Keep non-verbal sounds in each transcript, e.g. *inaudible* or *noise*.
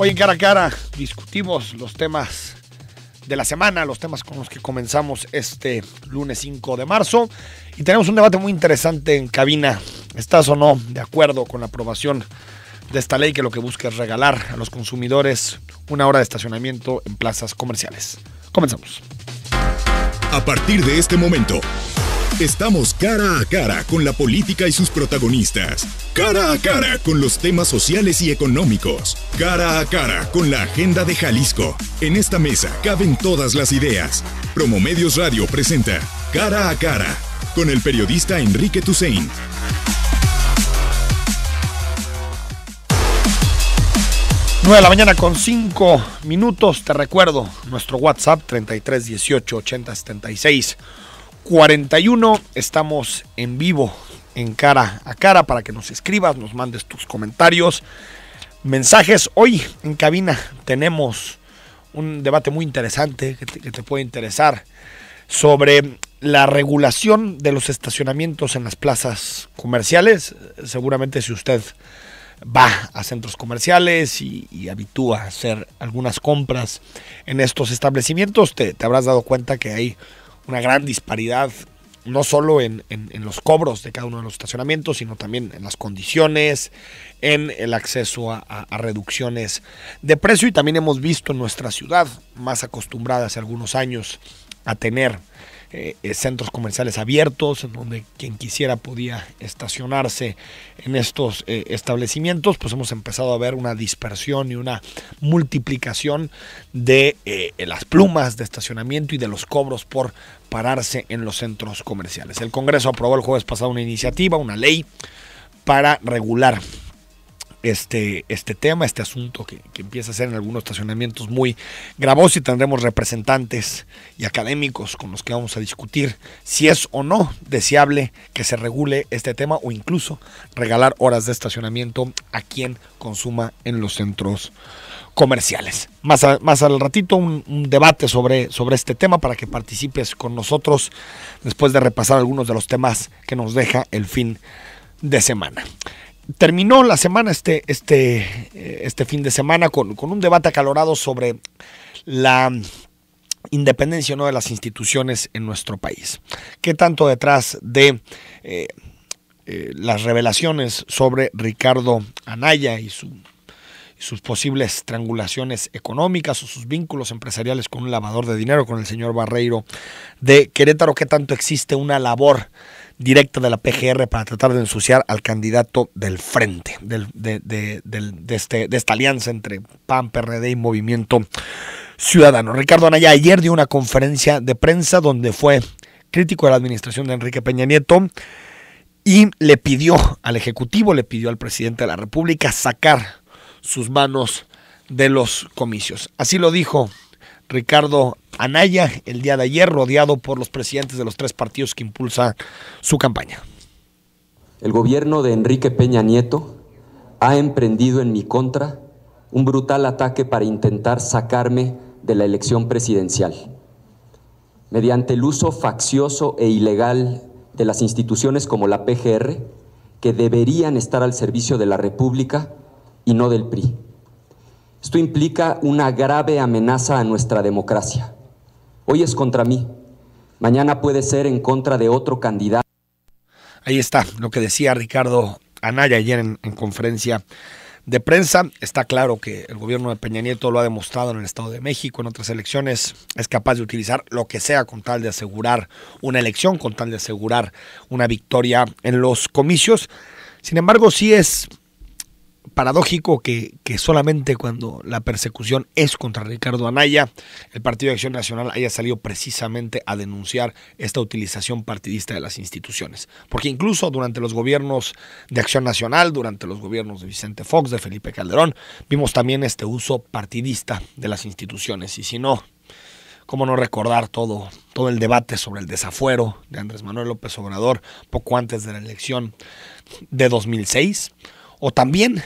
Hoy en cara a cara discutimos los temas de la semana, los temas con los que comenzamos este lunes 5 de marzo y tenemos un debate muy interesante en cabina. ¿Estás o no de acuerdo con la aprobación de esta ley que lo que busca es regalar a los consumidores una hora de estacionamiento en plazas comerciales? Comenzamos. A partir de este momento, Estamos cara a cara con la política y sus protagonistas. Cara a cara con los temas sociales y económicos. Cara a cara con la agenda de Jalisco. En esta mesa caben todas las ideas. Promomedios Radio presenta Cara a cara con el periodista Enrique 9 de la mañana con 5 minutos. Te recuerdo nuestro WhatsApp 33 18 41. Estamos en vivo, en cara a cara, para que nos escribas, nos mandes tus comentarios, mensajes. Hoy en cabina tenemos un debate muy interesante que te, puede interesar sobre la regulación de los estacionamientos en las plazas comerciales. Seguramente si usted va a centros comerciales y, y, habitúa a hacer algunas compras en estos establecimientos, te, te habrás dado cuenta que hay una gran disparidad, no solo en, los cobros de cada uno de los estacionamientos, sino también en las condiciones, en el acceso a, a reducciones de precio y también hemos visto en nuestra ciudad, más acostumbrada hace algunos años a tener eh, centros comerciales abiertos, en donde quien quisiera podía estacionarse en estos eh, establecimientos, pues hemos empezado a ver una dispersión y una multiplicación de eh, las plumas de estacionamiento y de los cobros por pararse en los centros comerciales. El Congreso aprobó el jueves pasado una iniciativa, una ley para regular este, este tema, este asunto que, empieza a ser en algunos estacionamientos muy gravoso y tendremos representantes y académicos con los que vamos a discutir si es o no deseable que se regule este tema o incluso regalar horas de estacionamiento a quien consuma en los centros comerciales. Más, al ratito un, un, debate sobre, sobre este tema para que participes con nosotros después de repasar algunos de los temas que nos deja el fin de semana terminó la semana este, este, eh, este fin de semana con, un debate acalorado sobre la independencia o no de las instituciones en nuestro país. ¿Qué tanto detrás de eh, eh, las revelaciones sobre Ricardo Anaya y sus posibles estrangulaciones económicas o sus vínculos empresariales con un lavador de dinero, con el señor Barreiro de Querétaro, qué tanto existe una labor directa de la PGR para tratar de ensuciar al candidato del frente, este, de, esta alianza entre PAN, PRD y Movimiento Ciudadano. Ricardo Anaya ayer dio una conferencia de prensa donde fue crítico de la administración de Enrique Peña Nieto y le pidió al Ejecutivo, le pidió al presidente de la República sacar sus manos de los comicios. Así lo dijo Ricardo Anaya el día de ayer, rodeado por los presidentes de los tres partidos que impulsa su campaña. El gobierno de Enrique Peña Nieto ha emprendido en mi contra un brutal ataque para intentar sacarme de la elección presidencial. Mediante el uso faccioso e ilegal de las instituciones como la PGR, que deberían estar al servicio de la República y no del PRI. Esto implica una grave amenaza a nuestra democracia. Hoy es contra mí, mañana puede ser en contra de otro candidato. Ahí está lo que decía Ricardo Anaya ayer en, conferencia de prensa. Está claro que el gobierno de Peña Nieto lo ha demostrado en el Estado de México, en otras elecciones, es capaz de utilizar lo que sea con tal de asegurar una elección, con tal de asegurar una victoria en los comicios. Sin embargo, sí es paradójico que, solamente cuando la persecución es contra Ricardo Anaya, el Partido de Acción Nacional haya salido precisamente a denunciar esta utilización partidista de las instituciones. Porque incluso durante los gobiernos de Acción Nacional, durante los gobiernos de Vicente Fox, de Felipe Calderón, vimos también este uso partidista de las instituciones. Y si no, cómo no recordar todo, todo el debate sobre el desafuero de Andrés Manuel López Obrador poco antes de la elección de 2006 o también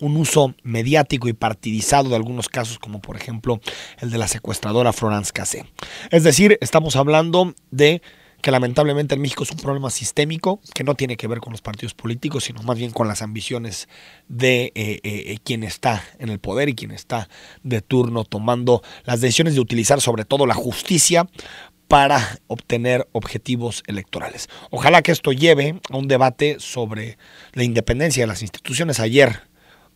un uso mediático y partidizado de algunos casos, como por ejemplo el de la secuestradora Florence Cassé. Es decir, estamos hablando de que lamentablemente en México es un problema sistémico que no tiene que ver con los partidos políticos, sino más bien con las ambiciones de eh, eh, eh, quien está en el poder y quien está de turno tomando las decisiones de utilizar sobre todo la justicia para obtener objetivos electorales. Ojalá que esto lleve a un debate sobre la independencia de las instituciones. Ayer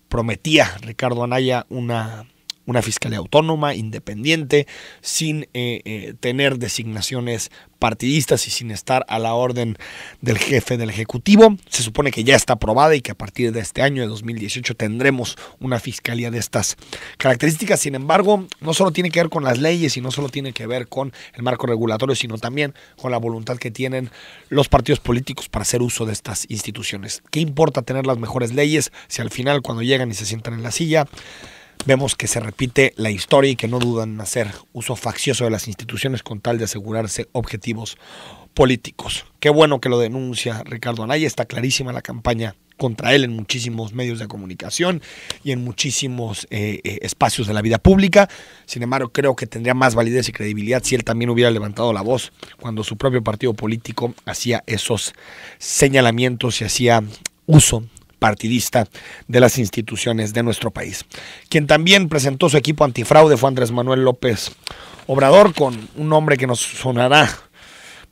prometía Ricardo Anaya una una fiscalía autónoma, independiente, sin eh, eh, tener designaciones partidistas y sin estar a la orden del jefe del Ejecutivo. Se supone que ya está aprobada y que a partir de este año, de 2018, tendremos una fiscalía de estas características. Sin embargo, no solo tiene que ver con las leyes y no solo tiene que ver con el marco regulatorio, sino también con la voluntad que tienen los partidos políticos para hacer uso de estas instituciones. ¿Qué importa tener las mejores leyes si al final cuando llegan y se sientan en la silla Vemos que se repite la historia y que no dudan en hacer uso faccioso de las instituciones con tal de asegurarse objetivos políticos. Qué bueno que lo denuncia Ricardo Anaya, está clarísima la campaña contra él en muchísimos medios de comunicación y en muchísimos eh, eh, espacios de la vida pública. Sin embargo, creo que tendría más validez y credibilidad si él también hubiera levantado la voz cuando su propio partido político hacía esos señalamientos y hacía uso partidista de las instituciones de nuestro país. Quien también presentó su equipo antifraude fue Andrés Manuel López Obrador, con un nombre que nos sonará,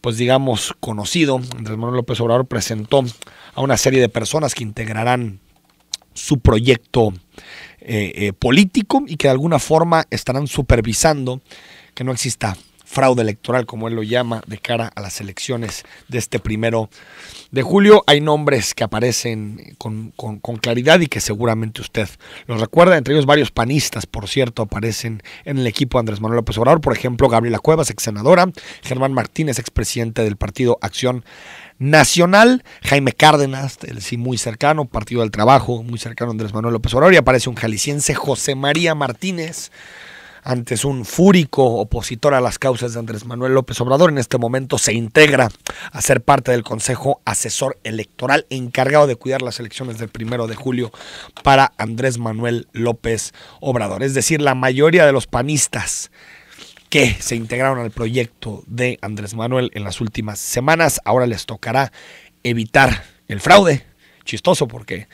pues digamos, conocido. Andrés Manuel López Obrador presentó a una serie de personas que integrarán su proyecto eh, eh, político y que de alguna forma estarán supervisando que no exista fraude electoral, como él lo llama, de cara a las elecciones de este primero de julio. Hay nombres que aparecen con, claridad y que seguramente usted los recuerda. Entre ellos varios panistas, por cierto, aparecen en el equipo de Andrés Manuel López Obrador. Por ejemplo, Gabriela Cuevas, ex senadora, Germán Martínez, expresidente del partido Acción Nacional, Jaime Cárdenas, el sí muy cercano, Partido del Trabajo, muy cercano a Andrés Manuel López Obrador, y aparece un jalisciense, José María Martínez, antes un fúrico opositor a las causas de Andrés Manuel López Obrador. En este momento se integra a ser parte del Consejo Asesor Electoral encargado de cuidar las elecciones del primero de julio para Andrés Manuel López Obrador. Es decir, la mayoría de los panistas que se integraron al proyecto de Andrés Manuel en las últimas semanas, ahora les tocará evitar el fraude. Chistoso porque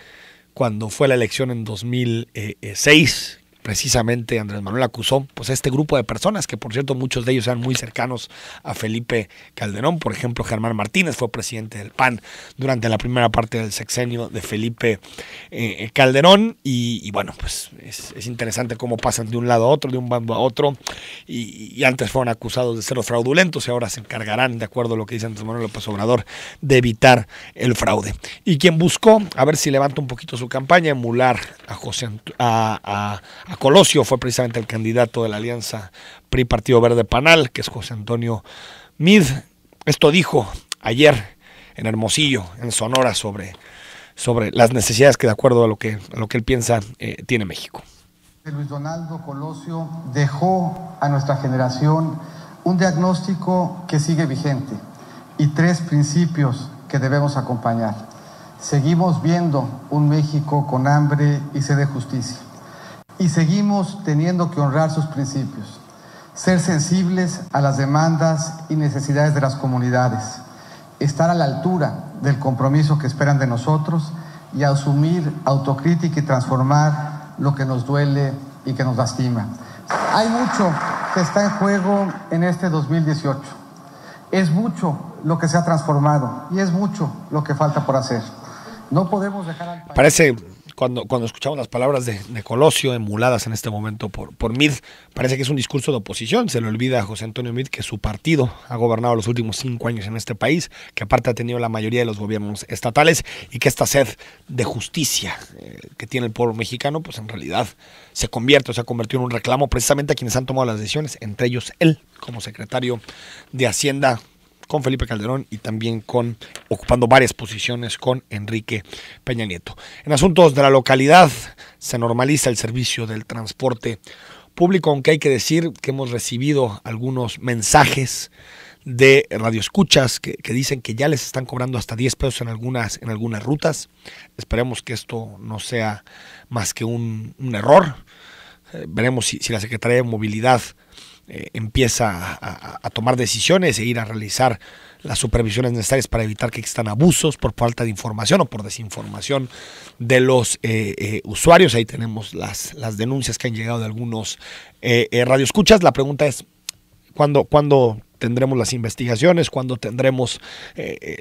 cuando fue la elección en 2006, precisamente Andrés Manuel acusó pues, a este grupo de personas, que por cierto muchos de ellos eran muy cercanos a Felipe Calderón. Por ejemplo, Germán Martínez fue presidente del PAN durante la primera parte del sexenio de Felipe eh, Calderón. Y, bueno, pues es, interesante cómo pasan de un lado a otro, de un bando a otro. Y, antes fueron acusados de ser fraudulentos y ahora se encargarán, de acuerdo a lo que dice Andrés Manuel López Obrador, de evitar el fraude. Y quien buscó, a ver si levanta un poquito su campaña, emular a José antonio a Colosio fue precisamente el candidato de la alianza PRI Partido Verde Panal, que es José Antonio Mid. Esto dijo ayer en Hermosillo, en Sonora, sobre, sobre las necesidades que de acuerdo a lo que, lo que él piensa eh, tiene México. Luis Donaldo Colosio dejó a nuestra generación un diagnóstico que sigue vigente y tres principios que debemos acompañar. Seguimos viendo un México con hambre y sed de justicia y seguimos teniendo que honrar sus principios, ser sensibles a las demandas y necesidades de las comunidades, estar a la altura del compromiso que esperan de nosotros y asumir autocrítica y transformar lo que nos duele y que nos lastima. Hay mucho que está en juego en este 2018. Es mucho lo que se ha transformado y es mucho lo que falta por hacer. No podemos dejar al cuando, cuando escuchamos las palabras de, de, Colosio emuladas en este momento por, por Mid, parece que es un discurso de oposición. Se le olvida a José Antonio Mid que su partido ha gobernado los últimos cinco años en este país, que aparte ha tenido la mayoría de los gobiernos estatales y que esta sed de justicia eh, que tiene el pueblo mexicano, pues en realidad se convierte o se ha convertido en un reclamo precisamente a quienes han tomado las decisiones, entre ellos él como secretario de Hacienda con Felipe Calderón y también con ocupando varias posiciones con Enrique Peña Nieto. En asuntos de la localidad se normaliza el servicio del transporte público, aunque hay que decir que hemos recibido algunos mensajes de radioescuchas que, dicen que ya les están cobrando hasta 10 pesos en algunas, en algunas rutas. Esperemos que esto no sea más que un, error. Eh, veremos si, si la Secretaría de Movilidad eh, empieza a, tomar decisiones e ir a realizar las supervisiones necesarias para evitar que existan abusos por falta de información o por desinformación de los eh, eh, usuarios. Ahí tenemos las, las denuncias que han llegado de algunos radioescuchas. La pregunta es, ¿cuándo, tendremos las investigaciones, ¿Cuándo tendremos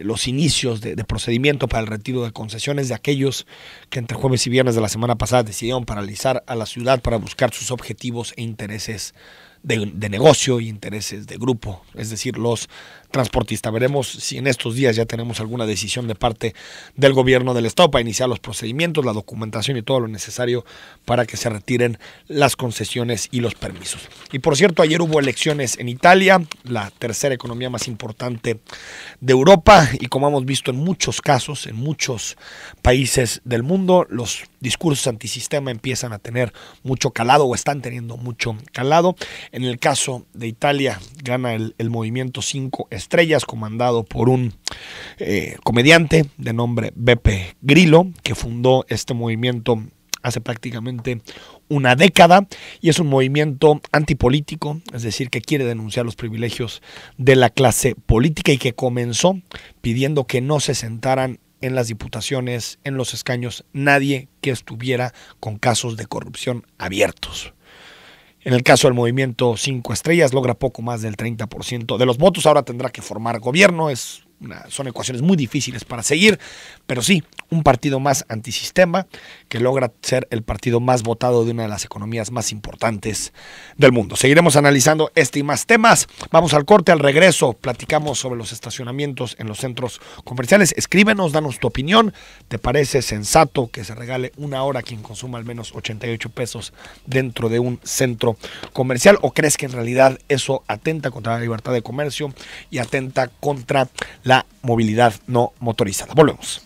los inicios de, procedimiento para el retiro de concesiones de aquellos que entre jueves y viernes de la semana pasada decidieron paralizar a la ciudad para buscar sus objetivos e intereses de, negocio y intereses de grupo, es decir, los transportistas. Veremos si en estos días ya tenemos alguna decisión de parte del gobierno del Estado para iniciar los procedimientos, la documentación y todo lo necesario para que se retiren las concesiones y los permisos. Y por cierto, ayer hubo elecciones en Italia, la tercera economía más importante de Europa y como hemos visto en muchos casos, en muchos países del mundo, los discursos antisistema empiezan a tener mucho calado o están teniendo mucho calado. En el caso de Italia gana el, movimiento cinco estrellas comandado por un eh, comediante de nombre Beppe Grillo que fundó este movimiento hace prácticamente una década y es un movimiento antipolítico, es decir, que quiere denunciar los privilegios de la clase política y que comenzó pidiendo que no se sentaran en las diputaciones, en los escaños, nadie que estuviera con casos de corrupción abiertos. En el caso del movimiento Cinco Estrellas logra poco más del 30% de los votos, ahora tendrá que formar gobierno, es son ecuaciones muy difíciles para seguir, pero sí, un partido más antisistema que logra ser el partido más votado de una de las economías más importantes del mundo. Seguiremos analizando este y más temas. Vamos al corte, al regreso, platicamos sobre los estacionamientos en los centros comerciales. Escríbenos, danos tu opinión. ¿Te parece sensato que se regale una hora a quien consuma al menos 88 pesos dentro de un centro comercial? ¿O crees que en realidad eso atenta contra la libertad de comercio y atenta contra la movilidad no motorizada? Volvemos.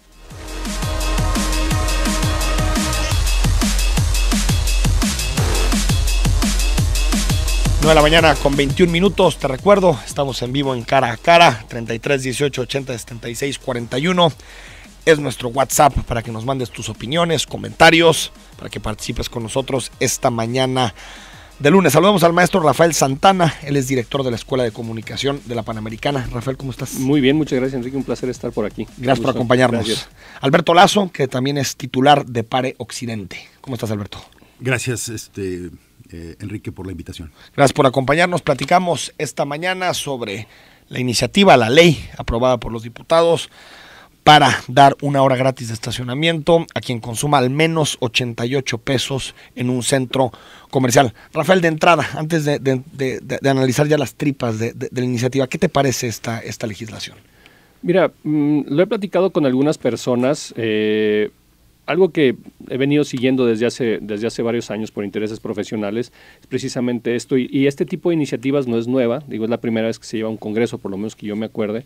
9 de la mañana con 21 minutos, te recuerdo, estamos en vivo en cara a cara, 33 18 80 76 41. Es nuestro WhatsApp para que nos mandes tus opiniones, comentarios, para que participes con nosotros esta mañana de lunes. Saludamos al maestro Rafael Santana, él es director de la Escuela de Comunicación de la Panamericana. Rafael, ¿cómo estás? Muy bien, muchas gracias Enrique, un placer estar por aquí. Gracias por acompañarnos. Alberto Lazo, que también es titular de Pare Occidente. ¿Cómo estás Alberto? Gracias, este eh, Enrique, por la invitación. Gracias por acompañarnos. Platicamos esta mañana sobre la iniciativa, la ley aprobada por los diputados para dar una hora gratis de estacionamiento a quien consuma al menos 88 pesos en un centro comercial. Rafael, de entrada, antes de, analizar ya las tripas de, la iniciativa, ¿qué te parece esta, legislación? Mira, mm, lo he platicado con algunas personas. Eh, algo que he venido siguiendo desde hace, desde hace varios años por intereses profesionales es precisamente esto. Y, este tipo de iniciativas no es nueva, digo, es la primera vez que se lleva un congreso, por lo menos que yo me acuerde,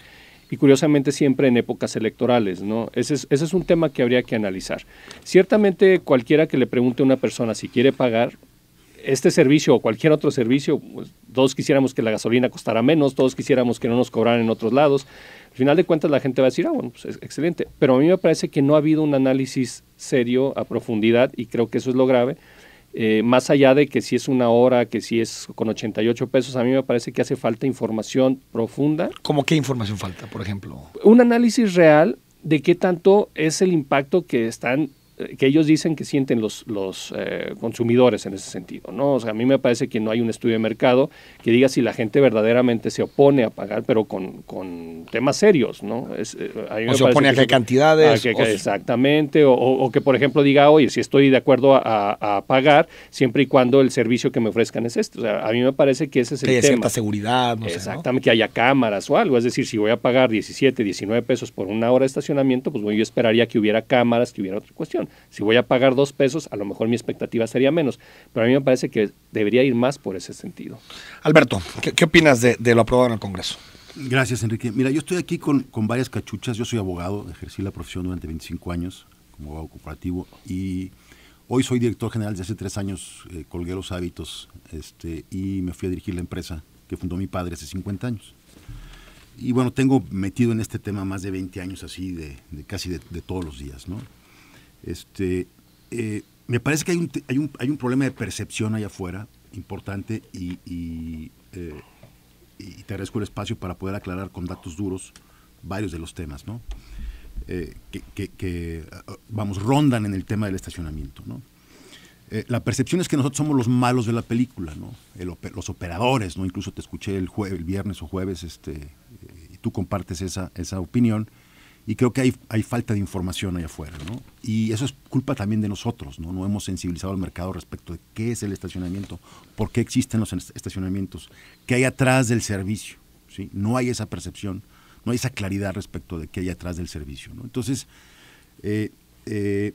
y curiosamente siempre en épocas electorales, ¿no? Ese es, ese es un tema que habría que analizar. Ciertamente cualquiera que le pregunte a una persona si quiere pagar este servicio o cualquier otro servicio, pues, todos quisiéramos que la gasolina costara menos, todos quisiéramos que no nos cobraran en otros lados. Al final de cuentas la gente va a decir, ah, bueno, pues es excelente. Pero a mí me parece que no ha habido un análisis serio, a profundidad, y creo que eso es lo grave. Eh, más allá de que si es una hora, que si es con 88 pesos, a mí me parece que hace falta información profunda. ¿Cómo qué información falta, por ejemplo? Un análisis real de qué tanto es el impacto que están que ellos dicen que sienten los, los eh, consumidores en ese sentido. ¿no? O sea, a mí me parece que no hay un estudio de mercado que diga si la gente verdaderamente se opone a pagar, pero con, con temas serios. ¿no? Es, eh, o se opone a qué cantidades. exactamente, o, que por ejemplo diga, oye, si estoy de acuerdo a, pagar, siempre y cuando el servicio que me ofrezcan es este. O sea, a mí me parece que ese es el tema. Que cierta seguridad. No exactamente, sé, que haya cámaras o algo. Es decir, si voy a pagar 17, 19 pesos por una hora de estacionamiento, pues bueno, yo esperaría que hubiera cámaras, que hubiera otra cuestión. Si voy a pagar dos pesos, a lo mejor mi expectativa sería menos, pero a mí me parece que debería ir más por ese sentido. Alberto, ¿qué, opinas de, lo aprobado en el Congreso? Gracias, Enrique. Mira, yo estoy aquí con, varias cachuchas. Yo soy abogado, ejercí la profesión durante 25 años como abogado cooperativo y hoy soy director general. Desde hace tres años eh, colgué los hábitos este, y me fui a dirigir la empresa que fundó mi padre hace 50 años. Y bueno, tengo metido en este tema más de 20 años así, de, casi de, de, todos los días, ¿no? Este, eh, me parece que hay un, hay un, hay, un, problema de percepción allá afuera importante eh, y, te agradezco el espacio para poder aclarar con datos duros varios de los temas, eh, que, ah, vamos, rondan en el tema del estacionamiento, la percepción es que nosotros somos los malos de la película, ¿no? los operadores, ¿no? Incluso te escuché el, jue, el viernes o jueves, este, y tú compartes esa, esa opinión, y creo que hay, falta de información allá afuera, ¿no? Y eso es culpa también de nosotros, ¿no? No hemos sensibilizado al mercado respecto de qué es el estacionamiento, por qué existen los estacionamientos, qué hay atrás del servicio, ¿sí? No hay esa percepción, no hay esa claridad respecto de qué hay atrás del servicio, ¿no? Entonces, eh, eh,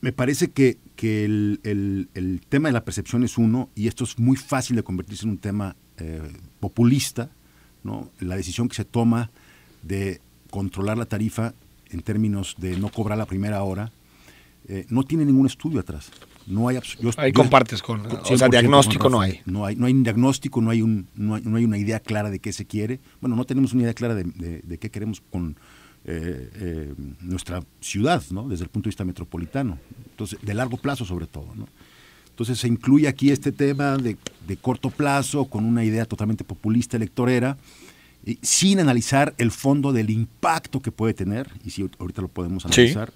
me parece que, el, tema de la percepción es uno, y esto es muy fácil de convertirse en un tema eh, populista, ¿no? La decisión que se toma de controlar la tarifa en términos de no cobrar la primera hora, eh, no tiene ningún estudio atrás. No hay yo, Ahí compartes con, o sea, diagnóstico no hay. No hay, no hay diagnóstico, no hay, un, una idea clara de qué se quiere. Bueno, no tenemos una idea clara de, qué queremos con eh, eh, nuestra ciudad, ¿no? Desde el punto de vista metropolitano. Entonces, de largo plazo sobre todo, Entonces se incluye aquí este tema de, de corto plazo con una idea totalmente populista electorera eh, sin analizar el fondo del impacto que puede tener, y si ahorita lo podemos analizar,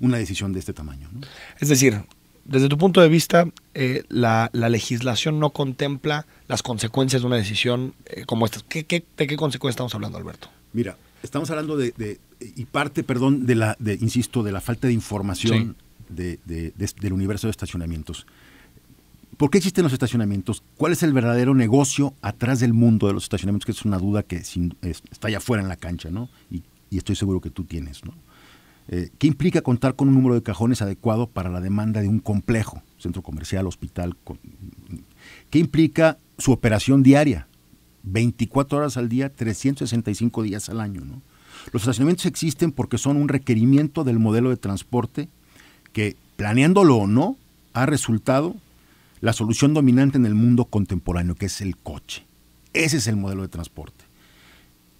una decisión de este tamaño. Es decir, desde tu punto de vista, eh, la, legislación no contempla las consecuencias de una decisión eh, como esta. ¿Qué, de qué consecuencias estamos hablando, Alberto? Mira, estamos hablando de, y parte, perdón, de la, insisto, de la falta de información del universo de estacionamientos. ¿Por qué existen los estacionamientos? ¿Cuál es el verdadero negocio atrás del mundo de los estacionamientos? Que es una duda que está allá afuera en la cancha, ¿no? Y, estoy seguro que tú tienes, ¿no? Eh, ¿Qué implica contar con un número de cajones adecuado para la demanda de un complejo, centro comercial, hospital? ¿Qué implica su operación diaria? 24 horas al día, 365 días al año, ¿no? Los estacionamientos existen porque son un requerimiento del modelo de transporte que, planeándolo o no, ha resultado la solución dominante en el mundo contemporáneo, que es el coche. Ese es el modelo de transporte.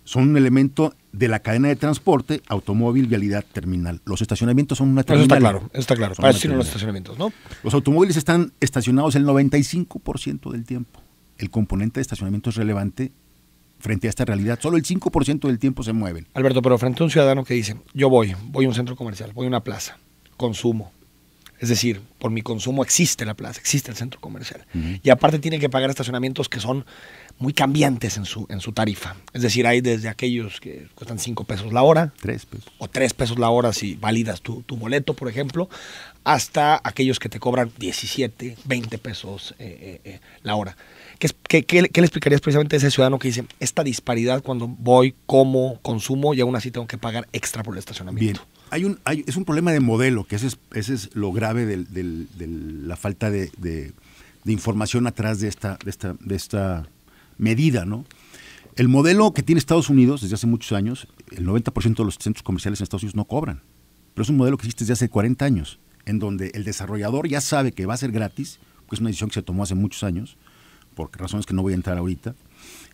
Son un elemento de la cadena de transporte, automóvil, vialidad, terminal. Los estacionamientos son una terminal. Eso está claro, está claro. los estacionamientos, ¿no? Los automóviles están estacionados el 95% del tiempo. El componente de estacionamiento es relevante frente a esta realidad. Solo el 5% del tiempo se mueven. Alberto, pero frente a un ciudadano que dice, yo voy, voy a un centro comercial, voy a una plaza, consumo, es decir, por mi consumo existe la plaza, existe el centro comercial. Y aparte tiene que pagar estacionamientos que son muy cambiantes en su, en su tarifa. Es decir, hay desde aquellos que cuestan 5 pesos la hora. 3 O 3 pesos la hora si validas tu, tu, boleto, por ejemplo, hasta aquellos que te cobran 17, 20 pesos eh, eh, eh, la hora. ¿Qué, qué, le explicarías precisamente a ese ciudadano que dice esta disparidad cuando voy, como, consumo y aún así tengo que pagar extra por el estacionamiento? hay un, es un problema de modelo, que ese es, ese es lo grave de la falta de, información atrás de esta, de esta, medida, ¿no? El modelo que tiene Estados Unidos desde hace muchos años, el 90% de los centros comerciales en Estados Unidos no cobran, pero es un modelo que existe desde hace 40 años, en donde el desarrollador ya sabe que va a ser gratis, que es una decisión que se tomó hace muchos años, por razones que no voy a entrar ahorita,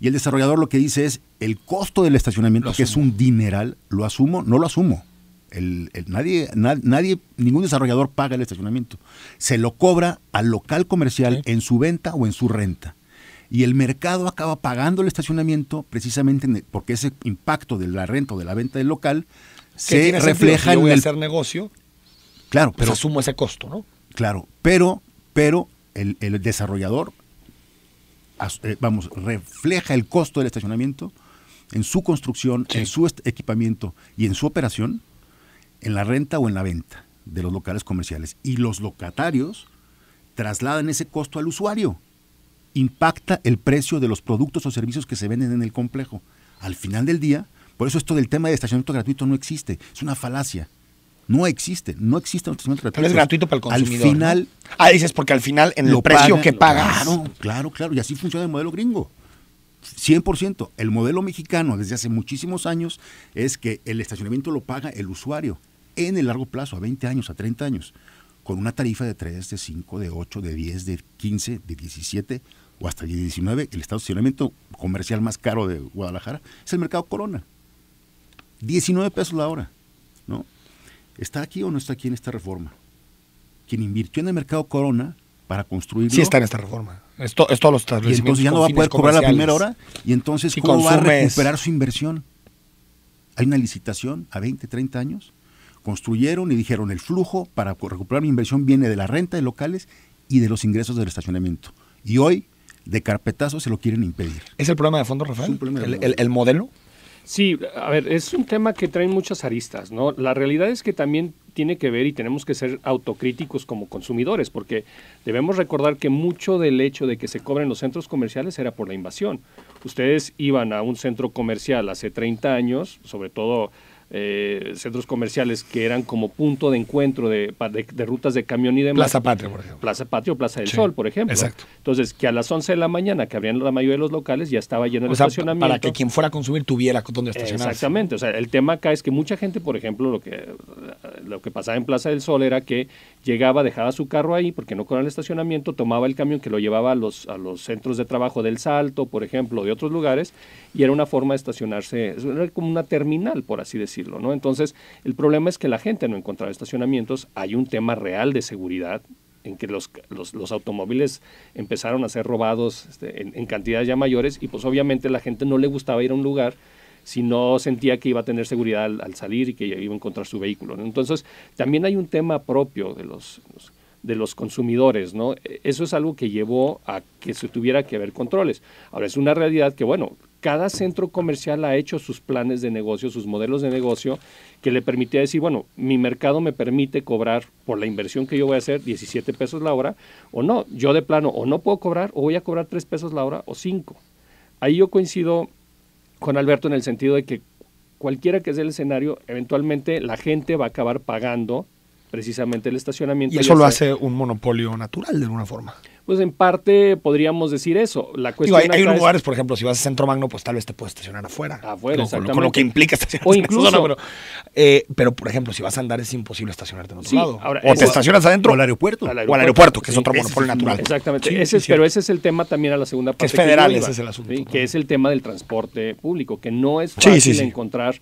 y el desarrollador lo que dice es, el costo del estacionamiento, que es un dineral, lo asumo, no lo asumo nadie, ningún desarrollador paga el estacionamiento. Se lo cobra al local comercial en su venta o en su renta. Y el mercado acaba pagando el estacionamiento precisamente e, porque ese impacto de la renta o de la venta del local se refleja Si en el hacer negocio. Claro, pues pero pues asumo ese costo, ¿no? Claro, pero pero el, desarrollador eh, vamos, refleja el costo del estacionamiento en su construcción, en su equipamiento y en su operación en la renta o en la venta de los locales comerciales. Y los locatarios trasladan ese costo al usuario. Impacta el precio de los productos o servicios que se venden en el complejo. Al final del día, por eso esto del tema de estacionamiento gratuito no existe. Es una falacia. No existe, no existe un estacionamiento gratuito. gratuito para el consumidor. Al final. Ah, dices porque al final en lo precio que pagas. Claro, claro, claro. Y así funciona el modelo gringo. 100%. El modelo mexicano desde hace muchísimos años es que el estacionamiento lo paga el usuario en el largo plazo, a 20 años, a 30 años, con una tarifa de 3, de 5, de 8, de 10, de 15, de 17 o hasta 19. El estacionamiento comercial más caro de Guadalajara es el mercado Corona. 19 pesos la hora, ¿no? ¿Está aquí o no está aquí en esta reforma? Quien invirtió en el mercado Corona para construir Sí está en esta reforma. Esto, esto los y entonces ya no va a poder cobrar la primera hora. Y entonces, ¿cómo va a recuperar su inversión? ¿Hay una licitación a 20, 30 años? construyeron y dijeron el flujo para recuperar mi inversión viene de la renta de locales y de los ingresos del estacionamiento. Y hoy, de carpetazo, se lo quieren impedir. ¿Es el problema de fondo, Rafael? el, modelo? Sí, a ver, es un tema que trae muchas aristas, ¿no? La realidad es que también tiene que ver y tenemos que ser autocríticos como consumidores, porque debemos recordar que mucho del hecho de que se cobren los centros comerciales era por la invasión. Ustedes iban a un centro comercial hace 30 años, sobre todo eh, centros comerciales que eran como punto de encuentro de, rutas de camión y demás. Plaza Patria, por ejemplo. Plaza Patria o Plaza del Sol, por ejemplo. Exacto. Entonces, que a las 11 de la mañana, que abrían la mayoría de los locales, ya estaba lleno el estacionamiento. Para que quien fuera a consumir tuviera donde estacionarse. Exactamente. O sea, el tema acá es que mucha gente, por ejemplo, lo que, lo que pasaba en Plaza del Sol era que llegaba, dejaba su carro ahí porque no con el estacionamiento, tomaba el camión que lo llevaba a los, a los centros de trabajo del Salto, por ejemplo, de otros lugares, y era una forma de estacionarse, era como una terminal, por así decirlo, ¿no? Entonces, el problema es que la gente no encontraba estacionamientos, hay un tema real de seguridad en que los, los, automóviles empezaron a ser robados este, en cantidades ya mayores y pues obviamente la gente no le gustaba ir a un lugar si no sentía que iba a tener seguridad al, salir y que iba a encontrar su vehículo. Entonces, también hay un tema propio de los, de los consumidores, ¿no? Eso es algo que llevó a que se tuviera que haber controles. Ahora, es una realidad que, bueno, cada centro comercial ha hecho sus planes de negocio, sus modelos de negocio, que le permitía decir, bueno, mi mercado me permite cobrar por la inversión que yo voy a hacer 17 pesos la hora, o no, yo de plano, o no puedo cobrar, o voy a cobrar 3 pesos la hora, o 5. Ahí yo coincido con Alberto en el sentido de que cualquiera que sea el escenario, eventualmente la gente va a acabar pagando precisamente el estacionamiento. Y eso lo hace un monopolio natural de alguna forma. Pues en parte podríamos decir eso. La cuestión hay, lugares, por ejemplo, si vas a Centro Magno, pues tal vez te puedes estacionar afuera. Afuera, Con, lo, que implica estacionar o incluso, pero, eh, pero, por ejemplo, si vas a andar es imposible estacionarte en otro lado. o te estacionas adentro. O al aeropuerto. aeropuerto o al aeropuerto, que es otro monopolio natural. Exactamente. pero ese es el tema también a la segunda parte. Que es federal, ese es el asunto. Que es el tema del transporte público, que no es fácil encontrar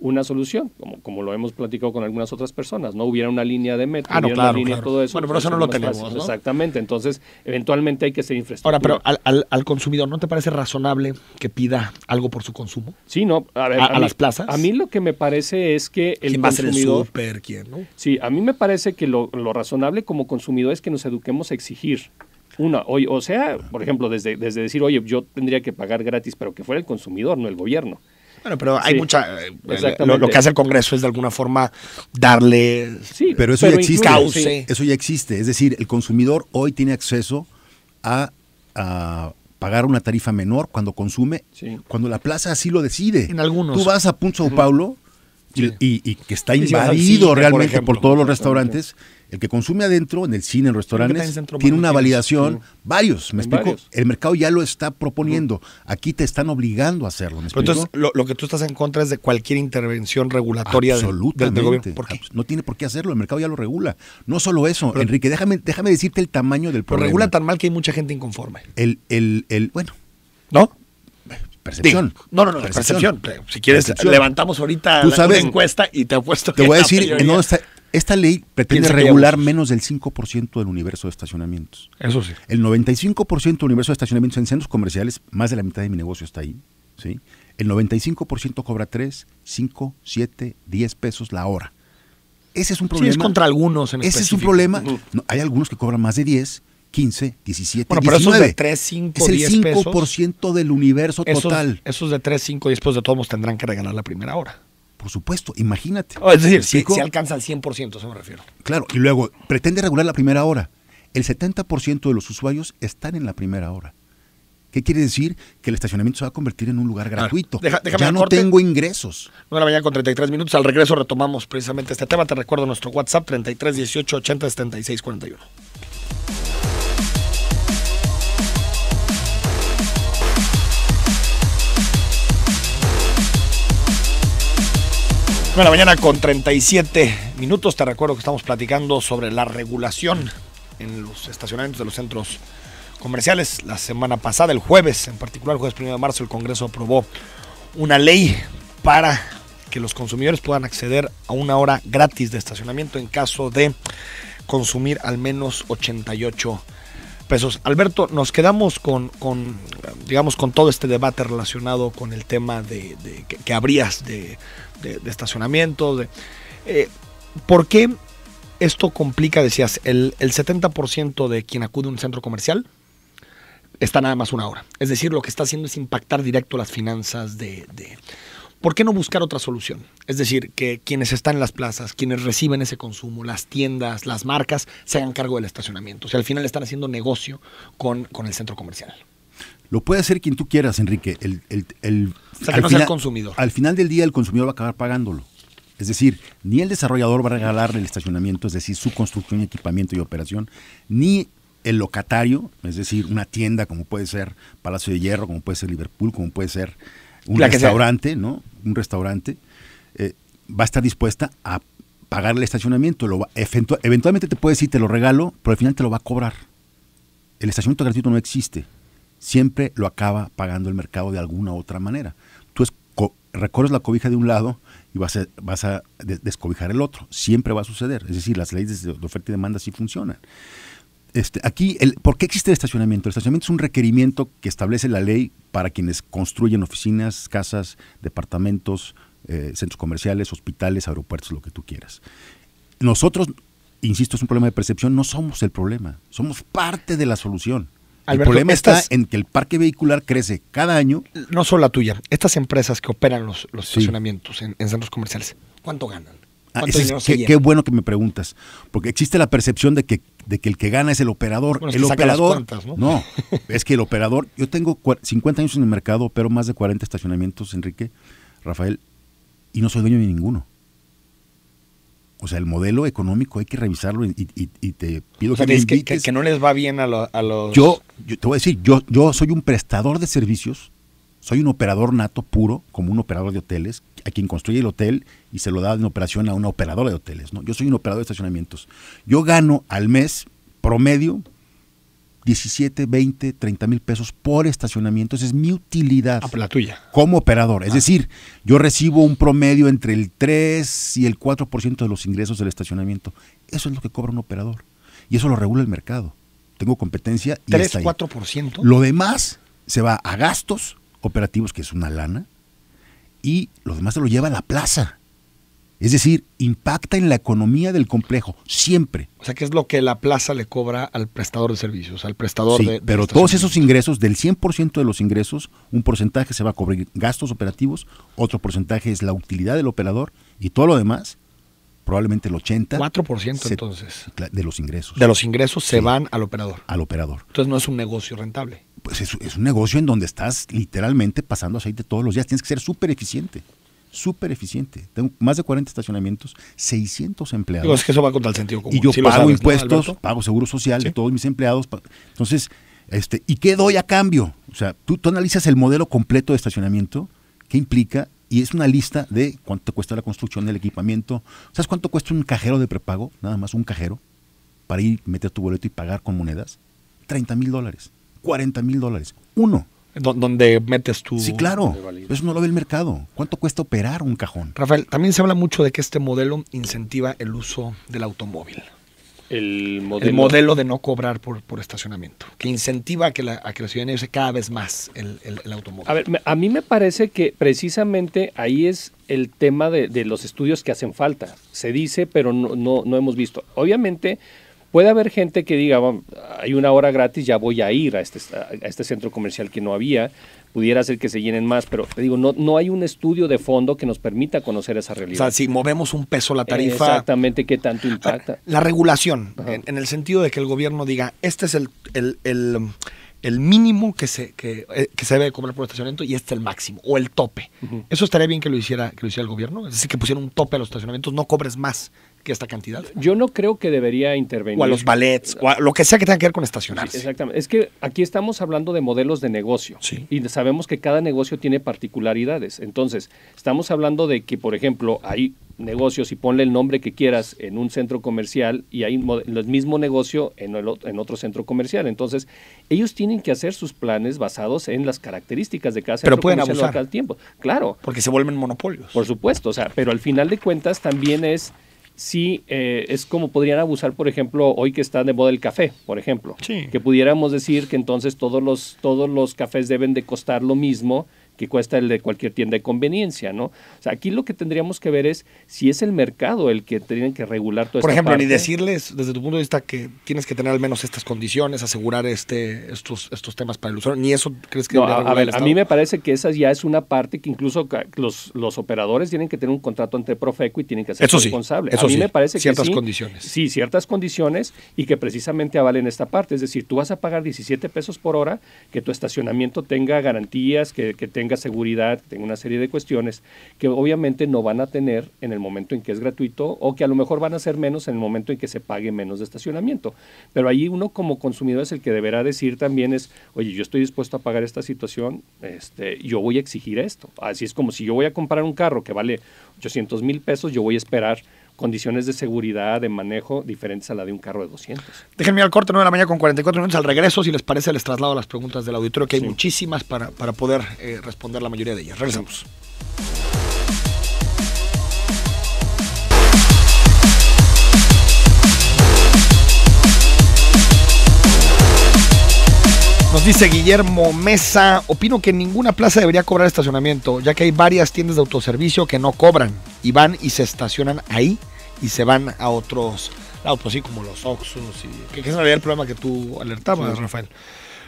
una solución, como, como lo hemos platicado con algunas otras personas, ¿no? Hubiera una línea de metro, ah, una línea, todo eso. Bueno, pero pues, eso no lo tenemos, ¿no? Exactamente, entonces eventualmente hay que ser infraestructura. Ahora, pero al, al, consumidor, ¿no te parece razonable que pida algo por su consumo? Sí, no. A, las plazas. A mí lo que me parece es que el ¿Quién consumidor... Sí, a mí me parece que lo, lo razonable como consumidor es que nos eduquemos a exigir una, o, o sea, por ejemplo, desde, desde decir, oye, yo tendría que pagar gratis, pero que fuera el consumidor, no el gobierno. Bueno, pero hay mucha. Eh, lo, que hace el Congreso es de alguna forma darle. Sí, pero eso ya existe. Eso ya existe. Es decir, el consumidor hoy tiene acceso a, pagar una tarifa menor cuando consume, cuando la plaza así lo decide. En algunos. Tú vas a Punto Sao Paulo y, que está invadido realmente por, todos los restaurantes, el que consume adentro, en el cine, en restaurantes, tiene una validación, varios, me explico, el mercado ya lo está proponiendo, aquí te están obligando a hacerlo. entonces, lo, que tú estás en contra es de cualquier intervención regulatoria Del, gobierno. No tiene por qué hacerlo, el mercado ya lo regula. No solo eso, Enrique, déjame, déjame decirte el tamaño del problema. Lo regula tan mal que hay mucha gente inconforme. El, el, el, bueno. ¿No? Percepción. no, no, no, percepción. percepción. Si quieres, levantamos ahorita la encuesta y te apuesto que. Te voy a decir, esta, ley pretende regular menos del 5% del universo de estacionamientos. Eso sí. El 95% del universo de estacionamientos en centros comerciales, más de la mitad de mi negocio está ahí. El 95% cobra 3, 5, 7, 10 pesos la hora. Ese es un problema. Sí, es contra algunos en Ese es un problema. hay algunos que cobran más de 10 15, 17, bueno, pero 19. es de 3, 5, es el 5% del universo total. Esos, de 3, 5, 10 pesos de todos tendrán que regalar la primera hora. Por supuesto, imagínate. Oh, es decir, si, alcanza el 100%, eso me refiero. Claro, y luego pretende regular la primera hora. El 70% de los usuarios están en la primera hora. ¿Qué quiere decir? Que el estacionamiento se va a convertir en un lugar gratuito. ya no tengo ingresos. Una mañana con 33 minutos. Al regreso retomamos precisamente este tema. Te recuerdo nuestro WhatsApp 33 18 80 76 41. de la mañana con 37 minutos. Te recuerdo que estamos platicando sobre la regulación en los estacionamientos de los centros comerciales. La semana pasada, el jueves, en particular el jueves 1 de marzo, el Congreso aprobó una ley para que los consumidores puedan acceder a una hora gratis de estacionamiento en caso de consumir al menos 88 pesos. Alberto, nos quedamos con, digamos, con todo este debate relacionado con el tema de, que, habrías de, de estacionamiento. Eh, ¿Por qué esto complica, decías, el, el 70% de quien acude a un centro comercial está nada más una hora? Es decir, lo que está haciendo es impactar directo las finanzas de ¿Por qué no buscar otra solución? Es decir, que quienes están en las plazas, quienes reciben ese consumo, las tiendas, las marcas, se hagan cargo del estacionamiento. O sea, al final están haciendo negocio con, con el centro comercial. Lo puede hacer quien tú quieras, Enrique. El, o sea, que no sea el consumidor. Al final del día, el consumidor va a acabar pagándolo. Es decir, ni el desarrollador va a regalarle el estacionamiento, es decir, su construcción, equipamiento y operación, ni el locatario, es decir, una tienda como puede ser Palacio de Hierro, como puede ser Liverpool, como puede ser un restaurante, ¿no? Un restaurante eh, va a estar dispuesta a pagar el estacionamiento. Lo eventualmente te puede decir, te lo regalo, pero al final te lo va a cobrar. El estacionamiento gratuito no existe. Siempre lo acaba pagando el mercado de alguna u otra manera. Tú recorres la cobija de un lado y vas a, vas a descobijar el otro. Siempre va a suceder. Es decir, las leyes de oferta y demanda sí funcionan. Este, aquí, el, ¿por qué existe el estacionamiento? El estacionamiento es un requerimiento que establece la ley para quienes construyen oficinas, casas, departamentos, eh, centros comerciales, hospitales, aeropuertos, lo que tú quieras. Nosotros, insisto, es un problema de percepción, no somos el problema, somos parte de la solución. el problema está en que el parque vehicular crece cada año. No solo la tuya, estas empresas que operan los, estacionamientos en centros comerciales, ¿cuánto ganan? Ah, qué, bueno que me preguntas, porque existe la percepción de que, de que el que gana es el operador. el operador. ¿no? *laughs* es que el operador. Yo tengo 50 años en el mercado, pero más de 40 estacionamientos, Enrique, Rafael, y no soy dueño de ninguno. O sea, el modelo económico hay que revisarlo y, te pido que, me Que, no les va bien a, los... Yo, te voy a decir, yo, yo soy un prestador de servicios, soy un operador nato puro, como un operador de hoteles, a quien construye el hotel y se lo da en operación a una operadora de hoteles. ¿no? Yo soy un operador de estacionamientos. Yo gano al mes promedio 17, 20, 30 mil pesos por estacionamiento. Esa es mi utilidad. Ah, pues tuya. Como operador. Es ah. decir, yo recibo un promedio entre el 3 y el 4% de los ingresos del estacionamiento. Eso es lo que cobra un operador. Y eso lo regula el mercado. Tengo competencia. Y 3, 4%. Lo demás se va a gastos operativos, que es una lana, y lo demás se lo lleva a la plaza. Es decir, impacta en la economía del complejo, siempre. O sea, que es lo que la plaza le cobra al prestador de servicios, al prestador de, Sí, Pero todos esos ingresos, del 100% de los ingresos, un porcentaje se va a cubrir gastos operativos, otro porcentaje es la utilidad del operador y todo lo demás, probablemente el 80%. 4% entonces. De los ingresos. De los ingresos se van al operador. Al operador. Entonces no es un negocio rentable pues es, un negocio en donde estás literalmente pasando aceite todos los días. Tienes que ser súper eficiente. Súper eficiente. Tengo más de 40 estacionamientos, 600 empleados. es que eso va contra el sentido Y yo pago impuestos, pago seguro social de todos mis empleados. Entonces, este, ¿y qué doy a cambio? O sea, tú, analizas el modelo completo de estacionamiento, qué implica, y es una lista de cuánto cuesta la construcción del equipamiento. ¿Sabes cuánto cuesta un cajero de prepago? Nada más un cajero, para ir, meter tu boleto y pagar con monedas. 30 mil dólares. 40 mil dólares. Uno. Donde metes tu... Sí, claro. Eso no lo ve el mercado. ¿Cuánto cuesta operar un cajón? Rafael, también se habla mucho de que este modelo incentiva el uso del automóvil. El modelo, de no cobrar por, estacionamiento, que incentiva a que la, a que la ciudadanía use cada vez más el, el, automóvil. A ver, a mí me parece que precisamente ahí es el tema de, los estudios que hacen falta. Se dice, pero no, no hemos visto. Obviamente Puede haber gente que diga, hay una hora gratis, ya voy a ir este, a este, centro comercial que no había, pudiera ser que se llenen más, pero digo, no, no hay un estudio de fondo que nos permita conocer esa realidad. O sea, si movemos un peso la tarifa. Exactamente, ¿qué tanto ah, impacta? La regulación, en, el sentido de que el gobierno diga, este es el, el, mínimo que se, que, eh, que, se debe cobrar por estacionamiento y este es el máximo, o el tope. Eso estaría bien que lo hiciera, que lo hiciera el gobierno, es decir, que pusiera un tope a los estacionamientos, no cobres más esta cantidad? Yo no creo que debería intervenir. O a los ballets, o lo que sea que tenga que ver con estacionarse. exactamente. Es que aquí estamos hablando de modelos de negocio. Sí. Y sabemos que cada negocio tiene particularidades. Entonces, estamos hablando de que, por ejemplo, hay negocios y ponle el nombre que quieras en un centro comercial y hay el mismo negocio en, otro, en otro centro comercial. Entonces, ellos tienen que hacer sus planes basados en las características de cada centro pero pueden comercial tiempo. Claro. Porque se vuelven monopolios. Por supuesto, o sea, pero al final de cuentas también es Sí, eh, es como podrían abusar, por ejemplo, hoy que está de moda el café, por ejemplo, que pudiéramos decir que entonces todos los, todos los cafés deben de costar lo mismo que cuesta el de cualquier tienda de conveniencia, ¿no? O sea, aquí lo que tendríamos que ver es si es el mercado el que tiene que regular todo Por ejemplo, ni decirles desde tu punto de vista que tienes que tener al menos estas condiciones, asegurar este estos estos temas para el usuario, ni eso crees que no, a, ver, a mí me parece que esa ya es una parte que incluso los, los operadores tienen que tener un contrato ante Profeco y tienen que ser responsables. a mí me parece ciertas que sí, condiciones. Sí, ciertas condiciones y que precisamente avalen esta parte, es decir, tú vas a pagar 17 pesos por hora, que tu estacionamiento tenga garantías, que tenga tenga seguridad, tenga una serie de cuestiones que obviamente no van a tener en el momento en que es gratuito o que a lo mejor van a ser menos en el momento en que se pague menos de estacionamiento. Pero ahí uno como consumidor es el que deberá decir también es, oye, yo estoy dispuesto a pagar esta situación, este, yo voy a exigir esto. Así es como si yo voy a comprar un carro que vale 800 mil pesos, yo voy a esperar condiciones de seguridad, de manejo, diferentes a la de un carro de 200. Déjenme al corte, 9 de la mañana con 44 minutos. Al regreso, si les parece, les traslado las preguntas del auditorio, que hay muchísimas para, poder eh, responder la mayoría de ellas. Regresamos. Nos dice Guillermo Mesa, opino que ninguna plaza debería cobrar estacionamiento, ya que hay varias tiendas de autoservicio que no cobran y van y se estacionan ahí y se van a otros lados, así pues como los Oxus y que, es el problema que tú alertabas, Rafael.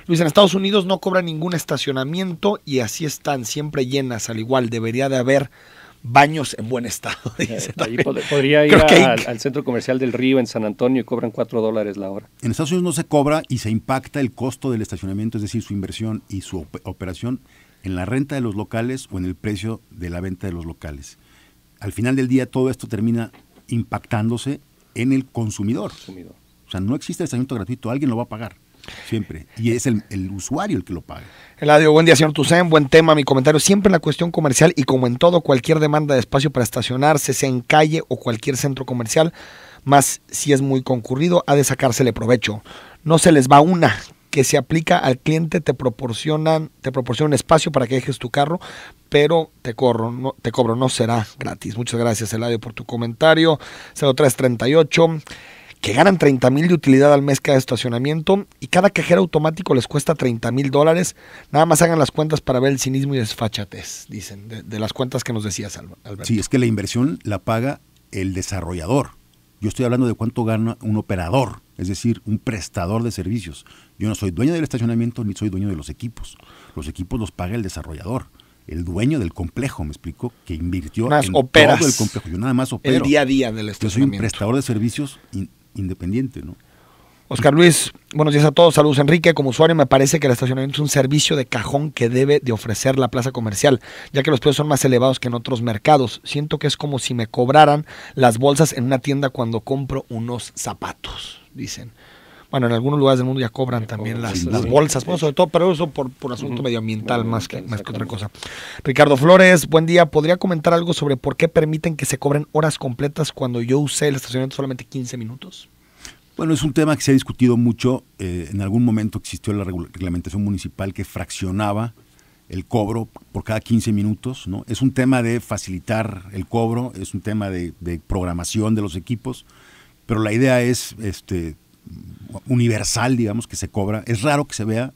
Luis, en Estados Unidos no cobra ningún estacionamiento y así están siempre llenas, al igual debería de haber baños en buen estado. *laughs* Eh, podría ir al, centro comercial del Río en San Antonio y cobran 4 dólares la hora. En Estados Unidos no se cobra y se impacta el costo del estacionamiento, es decir, su inversión y su operación en la renta de los locales o en el precio de la venta de los locales. Al final del día todo esto termina impactándose en el consumidor. O sea, no existe estacionamiento gratuito, alguien lo va a pagar. Siempre. Y es el, usuario el que lo paga. Eladio, buen día, señor Tucen. Buen tema. Mi comentario siempre en la cuestión comercial y como en todo, cualquier demanda de espacio para estacionarse, sea en calle o cualquier centro comercial, más si es muy concurrido, ha de sacársele provecho. No se les va una que se aplica al cliente, te proporcionan, te un espacio para que dejes tu carro, pero te corro, no, te cobro, no será gratis. Muchas gracias, Eladio, por tu comentario. 0338 que ganan 30 mil de utilidad al mes cada estacionamiento y cada cajero automático les cuesta 30 mil dólares. Nada más hagan las cuentas para ver el cinismo y desfachatez, dicen, de, las cuentas que nos decías, Alberto. Sí, es que la inversión la paga el desarrollador. Yo estoy hablando de cuánto gana un operador, es decir, un prestador de servicios. Yo no soy dueño del estacionamiento ni soy dueño de los equipos. Los equipos los paga el desarrollador el dueño del complejo, me explico, que invirtió en todo el complejo. Yo nada más opero. El día a día del estacionamiento. Yo soy un prestador de servicios independiente, ¿no? Oscar Luis, buenos días a todos. Saludos, Enrique. Como usuario, me parece que el estacionamiento es un servicio de cajón que debe de ofrecer la plaza comercial, ya que los precios son más elevados que en otros mercados. Siento que es como si me cobraran las bolsas en una tienda cuando compro unos zapatos, dicen bueno, en algunos lugares del mundo ya cobran también las, bolsas, sobre todo, pero eso por, por asunto medioambiental más que, más que otra cosa. Ricardo Flores, buen día. ¿Podría comentar algo sobre por qué permiten que se cobren horas completas cuando yo usé el estacionamiento solamente 15 minutos? Bueno, es un tema que se ha discutido mucho. Eh, en algún momento existió la reglamentación municipal que fraccionaba el cobro por cada 15 minutos. ¿no? Es un tema de facilitar el cobro, es un tema de, programación de los equipos, pero la idea es este, universal, digamos, que se cobra. Es raro que se vea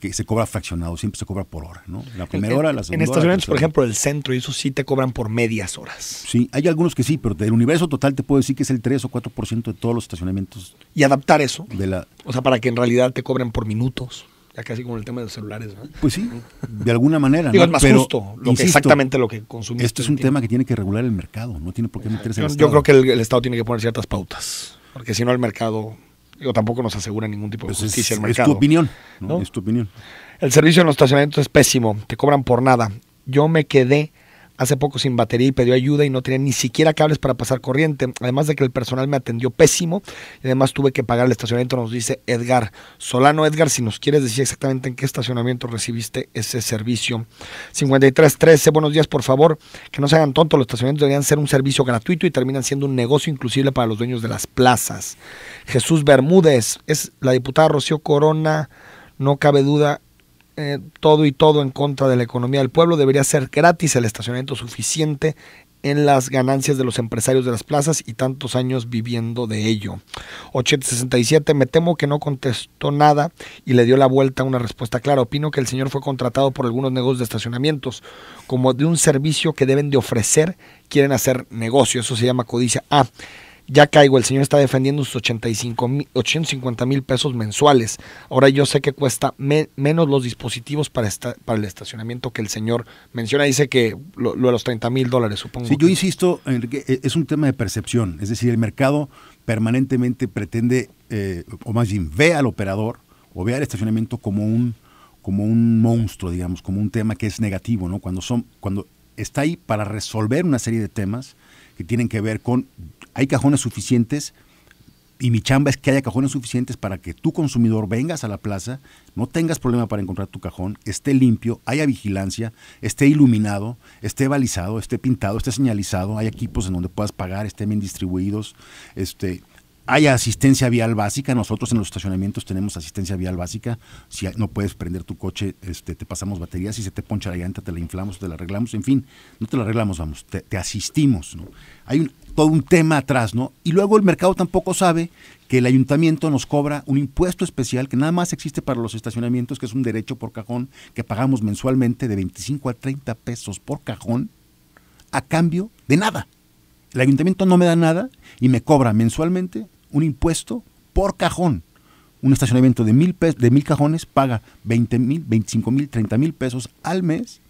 que se cobra fraccionado, siempre se cobra por hora, ¿no? La primera hora, la segunda En estacionamientos, por ejemplo, el centro, y eso sí te cobran por medias horas. Sí, hay algunos que sí, pero del universo total te puedo decir que es el 3 o 4% de todos los estacionamientos. Y adaptar eso. O sea, para que en realidad te cobren por minutos. Ya casi como el tema de los celulares, ¿no? Pues sí, de alguna manera. Digo, es más justo, exactamente lo que consumimos. Esto es un tema que tiene que regular el mercado, no tiene por qué meterse en el Estado. Yo creo que el Estado tiene que poner ciertas pautas, porque si no el mercado tampoco nos asegura ningún tipo de pues justicia pues mercado. Es tu opinión, Es tu opinión. El servicio en los estacionamientos es pésimo, te cobran por nada. Yo me quedé hace poco sin batería y pidió ayuda y no tenía ni siquiera cables para pasar corriente. Además de que el personal me atendió pésimo y además tuve que pagar el estacionamiento, nos dice Edgar Solano. Edgar, si nos quieres decir exactamente en qué estacionamiento recibiste ese servicio. 5313, buenos días, por favor, que no se hagan tontos, los estacionamientos deberían ser un servicio gratuito y terminan siendo un negocio inclusive para los dueños de las plazas. Jesús Bermúdez, es la diputada Rocío Corona no cabe duda eh, todo y todo en contra de la economía del pueblo. Debería ser gratis el estacionamiento suficiente en las ganancias de los empresarios de las plazas y tantos años viviendo de ello. 867, me temo que no contestó nada y le dio la vuelta una respuesta clara. Opino que el señor fue contratado por algunos negocios de estacionamientos, como de un servicio que deben de ofrecer, quieren hacer negocio, eso se llama codicia. a ya caigo, el señor está defendiendo sus 85, 850 mil pesos mensuales. Ahora yo sé que cuesta menos los dispositivos para, para el estacionamiento que el señor menciona. Dice que lo, de los 30 mil dólares, supongo. Sí, yo insisto, Enrique, e, es un tema de percepción. Es decir, el mercado permanentemente pretende, eh, o más bien ve al operador o ve al estacionamiento como un, como un monstruo, digamos, como un tema que es negativo, ¿no? Cuando, son, cuando está ahí para resolver una serie de temas tienen que ver con, hay cajones suficientes, y mi chamba es que haya cajones suficientes para que tu consumidor vengas a la plaza, no tengas problema para encontrar tu cajón, esté limpio, haya vigilancia, esté iluminado, esté balizado, esté pintado, esté señalizado, hay equipos en donde puedas pagar, estén bien distribuidos, este, hay asistencia vial básica, nosotros en los estacionamientos tenemos asistencia vial básica, si no puedes prender tu coche, este, te pasamos baterías, si se te poncha la llanta, te la inflamos, te la arreglamos, en fin, no te la arreglamos, vamos, te, asistimos, ¿no? Hay un, todo un tema atrás, ¿no? Y luego el mercado tampoco sabe que el ayuntamiento nos cobra un impuesto especial que nada más existe para los estacionamientos, que es un derecho por cajón que pagamos mensualmente de 25 a 30 pesos por cajón a cambio de nada. El ayuntamiento no me da nada y me cobra mensualmente un impuesto por cajón. Un estacionamiento de mil, de mil cajones paga 20 mil, 25 mil, 30 mil pesos al mes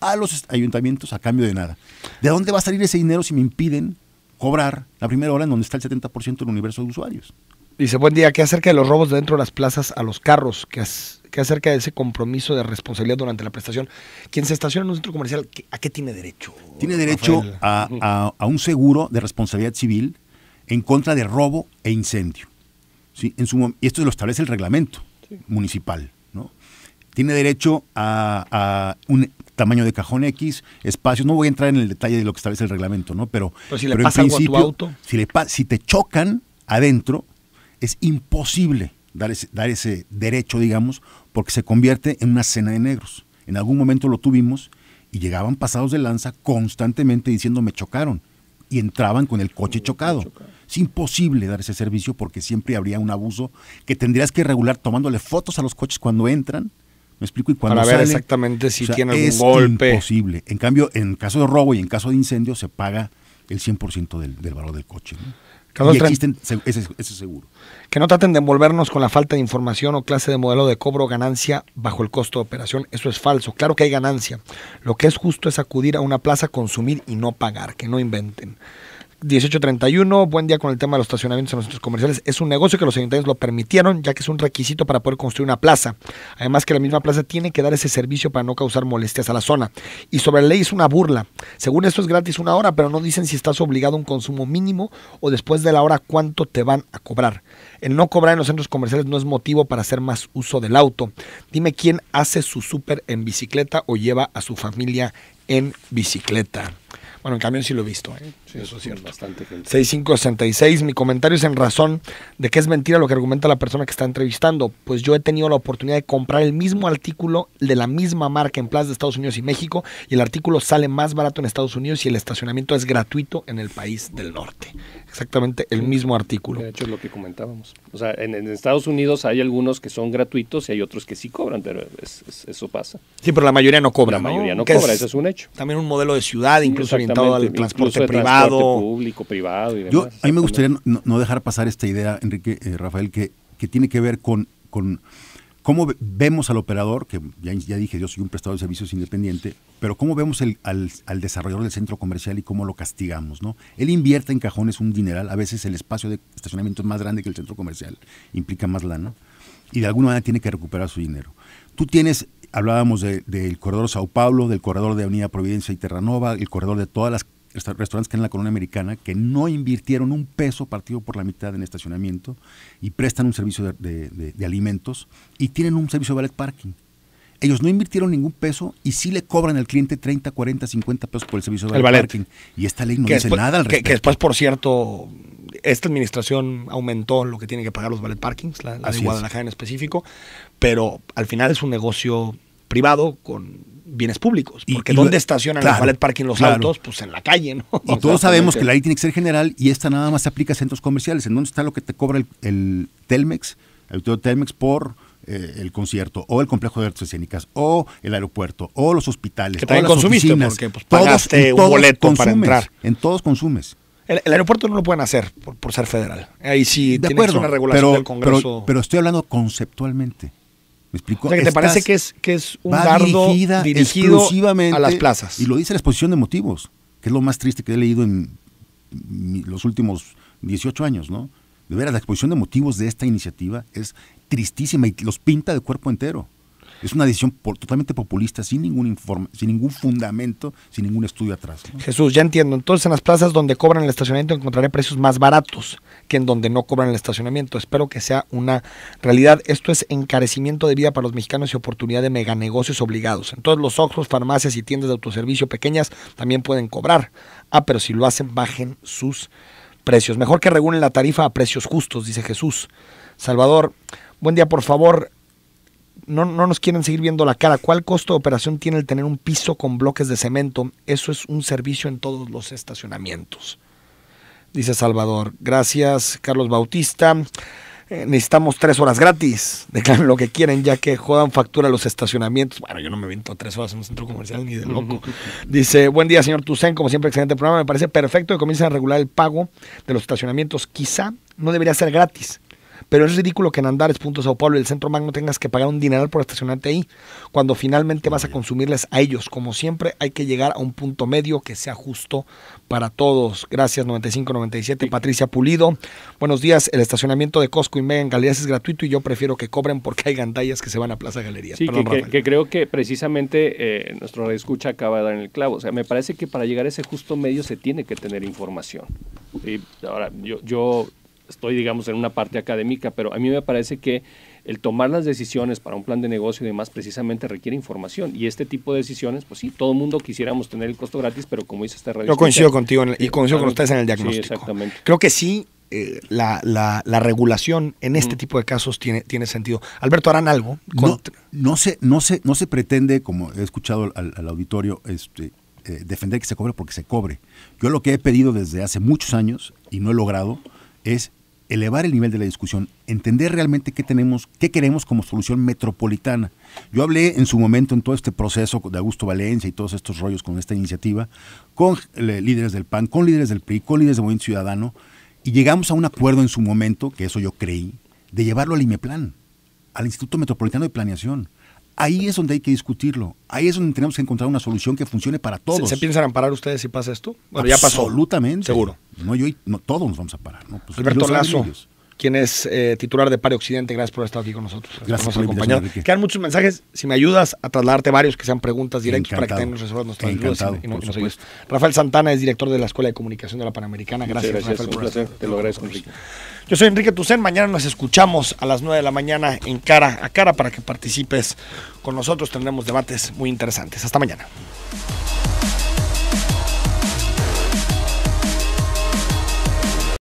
a los ayuntamientos a cambio de nada. ¿De dónde va a salir ese dinero si me impiden cobrar la primera hora en donde está el 70% del universo de usuarios? Dice, buen día, ¿qué acerca de los robos dentro de las plazas a los carros? que has ¿Qué acerca de ese compromiso de responsabilidad durante la prestación. Quien se estaciona en un centro comercial, ¿a qué tiene derecho? Tiene derecho a, un seguro de responsabilidad civil en contra de robo e incendio. ¿sí? En su, y esto lo establece el reglamento municipal. ¿no? Tiene derecho a, un tamaño de cajón X, espacios. No voy a entrar en el detalle de lo que establece el reglamento, ¿no? Pero, pero si en auto. Si, le, si te chocan adentro, es imposible dar ese derecho, digamos, porque se convierte en una cena de negros. En algún momento lo tuvimos y llegaban pasados de lanza constantemente diciendo me chocaron y entraban con el coche chocado. Es imposible dar ese servicio porque siempre habría un abuso que tendrías que regular tomándole fotos a los coches cuando entran. ¿Me explico? Y cuando Para ver exactamente si tiene golpe. Es imposible. En cambio, en caso de robo y en caso de incendio se paga el 100% del, del valor del coche. Que existen, seguro. Que no traten de envolvernos con la falta de información o clase de modelo de cobro o ganancia bajo el costo de operación. Eso es falso. Claro que hay ganancia. Lo que es justo es acudir a una plaza, consumir y no pagar. Que no inventen. 1831, buen día con el tema de los estacionamientos en los centros comerciales. Es un negocio que los ayuntamientos lo permitieron, ya que es un requisito para poder construir una plaza. Además que la misma plaza tiene que dar ese servicio para no causar molestias a la zona. Y sobre la ley es una burla. Según esto es gratis una hora, pero no dicen si estás obligado a un consumo mínimo o después de la hora cuánto te van a cobrar. El no cobrar en los centros comerciales no es motivo para hacer más uso del auto. Dime quién hace su súper en bicicleta o lleva a su familia en bicicleta. Bueno, en cambio sí lo he visto, ¿eh? sí, eso es cierto. Bastante 6566, mi comentario es en razón de que es mentira lo que argumenta la persona que está entrevistando, pues yo he tenido la oportunidad de comprar el mismo artículo de la misma marca en Plaza de Estados Unidos y México, y el artículo sale más barato en Estados Unidos y el estacionamiento es gratuito en el país del norte. Exactamente el mismo artículo. De hecho, es lo que comentábamos. O sea, en, Estados Unidos hay algunos que son gratuitos y hay otros que sí cobran, pero eso pasa. Sí, pero la mayoría no cobra. La mayoría no, cobra, eso es un hecho. También un modelo de ciudad, incluso todo el transporte privado. público, privado Yo, a mí me gustaría no, dejar pasar esta idea, Enrique, eh, Rafael, que, que tiene que ver con, con cómo vemos al operador, que ya, ya, dije, yo soy un prestador de servicios independiente, pero cómo vemos el, al, al, desarrollador del centro comercial y cómo lo castigamos, ¿no? Él invierte en cajones un dineral, a veces el espacio de estacionamiento es más grande que el centro comercial, implica más lana, y de alguna manera tiene que recuperar su dinero. Tú tienes hablábamos del corredor Sao Paulo, del corredor de Avenida Providencia y Terranova, el corredor de todas las restaurantes que hay en la colonia americana, que no invirtieron un peso partido por la mitad en estacionamiento y prestan un servicio de, alimentos y tienen un servicio de valet parking. Ellos no invirtieron ningún peso y sí le cobran al cliente 30, 40, 50 pesos por el servicio de valet, parking. Y esta ley no dice nada al respecto. Que, después, por cierto, esta administración aumentó lo que tienen que pagar los ballet parkings, la, de Guadalajara en específico pero al final es un negocio privado con bienes públicos. Porque y, ¿dónde estacionan el los Park parking los autos? Pues en la calle, ¿no? Y *laughs* todos sabemos que la ley tiene que ser general y esta nada más se aplica a centros comerciales. ¿En dónde está lo que te cobra el, Telmex, el Telmex por eh, el concierto, o el complejo de artes escénicas, o el aeropuerto, o los hospitales, que también consumiste porque pues, pagaste un boleto para entrar. En todos consumes. El, aeropuerto no lo pueden hacer por, ser federal. Ahí sí de una regulación del Congreso. pero estoy hablando conceptualmente. ¿Me explico? que te parece que es, que es un dardo dirigido exclusivamente a las plazas. Y lo dice la exposición de motivos, que es lo más triste que he leído en los últimos 18 años, ¿no? De veras, la exposición de motivos de esta iniciativa es tristísima y los pinta de cuerpo entero. Es una decisión totalmente populista, sin ningún, informe, sin ningún fundamento, sin ningún estudio atrás. Jesús, ya entiendo. Entonces, en las plazas donde cobran el estacionamiento encontraré precios más baratos que en donde no cobran el estacionamiento. Espero que sea una realidad. Esto es encarecimiento de vida para los mexicanos y oportunidad de meganegocios obligados. Entonces, los ojos, farmacias y tiendas de autoservicio pequeñas también pueden cobrar. Ah, pero si lo hacen, bajen sus precios. Mejor que regulen la tarifa a precios justos, dice Jesús. Salvador, buen día, por favor no, nos quieren seguir viendo la cara. ¿Cuál costo de operación tiene el tener un piso con bloques de cemento? Eso es un servicio en todos los estacionamientos. Dice Salvador. Gracias, Carlos Bautista. Eh, necesitamos tres horas gratis. Declaren lo que quieren, ya que jodan factura los estacionamientos. Bueno, yo no me viento tres horas en un centro comercial ni de loco. *laughs* Dice, buen día, señor Tucen. Como siempre, excelente programa. Me parece perfecto que comiencen a regular el pago de los estacionamientos. Quizá no debería ser gratis pero es ridículo que en Andares, punto Sao Paulo, el centro magno tengas que pagar un dineral por estacionarte ahí, cuando finalmente vas a consumirles a ellos. Como siempre, hay que llegar a un punto medio que sea justo para todos. Gracias, 9597. Patricia Pulido. Buenos días. El estacionamiento de Costco y Mega en Galerías es gratuito y yo prefiero que cobren porque hay gandallas que se van a Plaza Galerías. Sí, que, creo que precisamente eh, nuestro escucha acaba de dar en el clavo. O sea, me parece que para llegar a ese justo medio se tiene que tener información. Y ahora, yo, yo estoy, digamos, en una parte académica, pero a mí me parece que el tomar las decisiones para un plan de negocio y demás precisamente requiere información. Y este tipo de decisiones, pues sí, todo el mundo quisiéramos tener el costo gratis, pero como dice esta radio... Yo coincido contigo y eh, coincido con ustedes en el diagnóstico. Sí, exactamente. Creo que sí, eh, la, regulación en este mm. tipo de casos tiene, tiene sentido. Alberto, ¿harán algo? No, se, no, se, no se pretende, como he escuchado al, auditorio, este, eh, defender que se cobre porque se cobre. Yo lo que he pedido desde hace muchos años y no he logrado es elevar el nivel de la discusión, entender realmente qué tenemos, qué queremos como solución metropolitana. Yo hablé en su momento en todo este proceso de Augusto Valencia y todos estos rollos con esta iniciativa, con eh, líderes del PAN, con líderes del PRI, con líderes del Movimiento Ciudadano, y llegamos a un acuerdo en su momento, que eso yo creí, de llevarlo al IMEPLAN, al Instituto Metropolitano de Planeación. Ahí es donde hay que discutirlo. Ahí es donde tenemos que encontrar una solución que funcione para todos. ¿Se, se piensan parar ustedes si pasa esto? ya pasó. Absolutamente. Seguro. No, yo, no, todos nos vamos a parar. ¿no? Pues, Alberto Lazo, quien es eh, titular de Paro Occidente. Gracias por estar aquí con nosotros. Gracias por acompañarnos. Quedan muchos mensajes. Si me ayudas a trasladarte varios que sean preguntas directas para que nos resuelvan nuestras dudas. Y, Rafael Santana es director de la Escuela de Comunicación de la Panamericana. Gracias, Rafael. Un placer. Te lo agradezco, Enrique. Yo soy Enrique Tucen. Mañana nos escuchamos a las 9 de la mañana en cara a cara para que participes con nosotros. Tendremos debates muy interesantes. Hasta mañana.